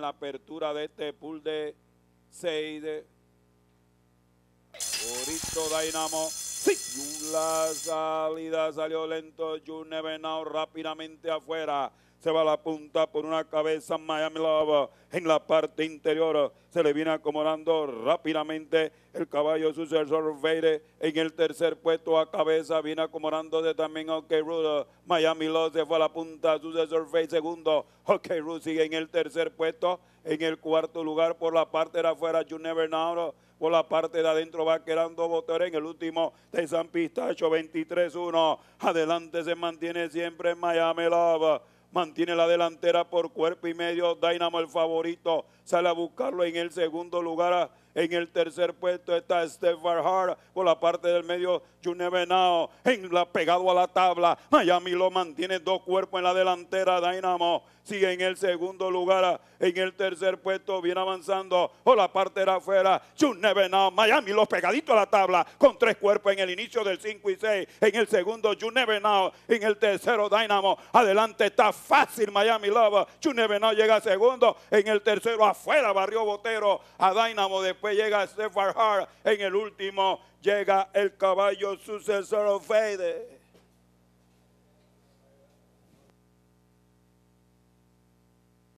la apertura de este pool de 6 de Orito Dynamo. ¡Sí! La salida salió lento. June know rápidamente afuera. Se va a la punta por una cabeza Miami Love en la parte interior. Se le viene acomodando rápidamente el caballo sucesor Veire en el tercer puesto a cabeza. Viene acomodándose también OK Rude. Miami Love se fue a la punta. Sucesor Veire segundo. OK Rude sigue en el tercer puesto. En el cuarto lugar por la parte de afuera. You Never Por la parte de adentro va quedando votar en el último. esa. Pistacho 23-1. Adelante se mantiene siempre en Miami Lava mantiene la delantera por cuerpo y medio. Dynamo el favorito, sale a buscarlo en el segundo lugar. En el tercer puesto está Stephen Hart por la parte del medio, Junevenao, en la pegado a la tabla. Miami lo mantiene dos cuerpos en la delantera, Dynamo sigue en el segundo lugar. En el tercer puesto viene avanzando por la parte de afuera, Junevenao, Miami lo pegadito a la tabla con tres cuerpos en el inicio del cinco y 6. En el segundo, Junevenao, en el tercero, Dynamo. Adelante está fácil Miami Lava. no llega segundo. En el tercero afuera Barrio Botero a Dynamo. Después llega Stephen Hart. En el último llega el caballo sucesor Fade.